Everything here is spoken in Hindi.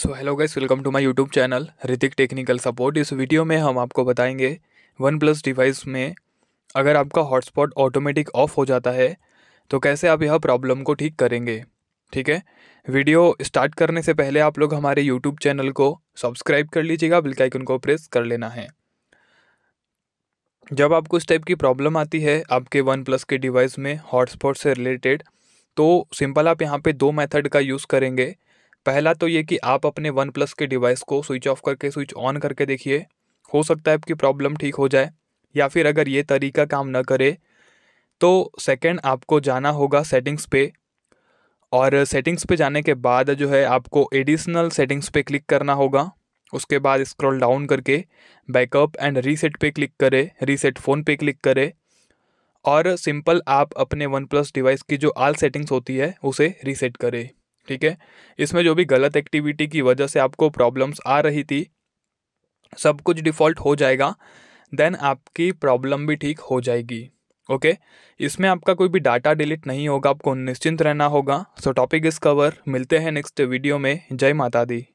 So hello guys welcome to my YouTube channel Hrithik technical support इस वीडियो में हम आपको बताएंगे वन प्लस डिवाइस में अगर आपका हॉटस्पॉट ऑटोमेटिक ऑफ हो जाता है तो कैसे आप यह प्रॉब्लम को ठीक करेंगे ठीक है वीडियो स्टार्ट करने से पहले आप लोग हमारे यूट्यूब चैनल को सब्सक्राइब कर लीजिएगा बिल आइकन को प्रेस कर लेना है जब आपको इस टाइप की प्रॉब्लम आती है आपके वन प्लस के डिवाइस में हॉटस्पॉट से रिलेटेड तो सिंपल आप यहाँ पे दो मेथड का यूज़ करेंगे पहला तो ये कि आप अपने वन प्लस के डिवाइस को स्विच ऑफ करके स्विच ऑन करके देखिए हो सकता है आपकी प्रॉब्लम ठीक हो जाए या फिर अगर ये तरीका काम ना करे तो सेकेंड आपको जाना होगा सेटिंग्स पे और सेटिंग्स पे जाने के बाद जो है आपको एडिशनल सेटिंग्स पे क्लिक करना होगा उसके बाद स्क्रॉल डाउन करके बैकअप एंड रीसेट पे क्लिक करें रीसेट फ़ोन पे क्लिक करें और सिंपल आप अपने वन प्लस डिवाइस की जो आल सेटिंग्स होती है उसे रीसेट करें ठीक है इसमें जो भी गलत एक्टिविटी की वजह से आपको प्रॉब्लम्स आ रही थी सब कुछ डिफ़ॉल्ट हो जाएगा देन आपकी प्रॉब्लम भी ठीक हो जाएगी ओके okay? इसमें आपका कोई भी डाटा डिलीट नहीं होगा आपको निश्चिंत रहना होगा सो टॉपिक इस कवर मिलते हैं नेक्स्ट वीडियो में जय माता दी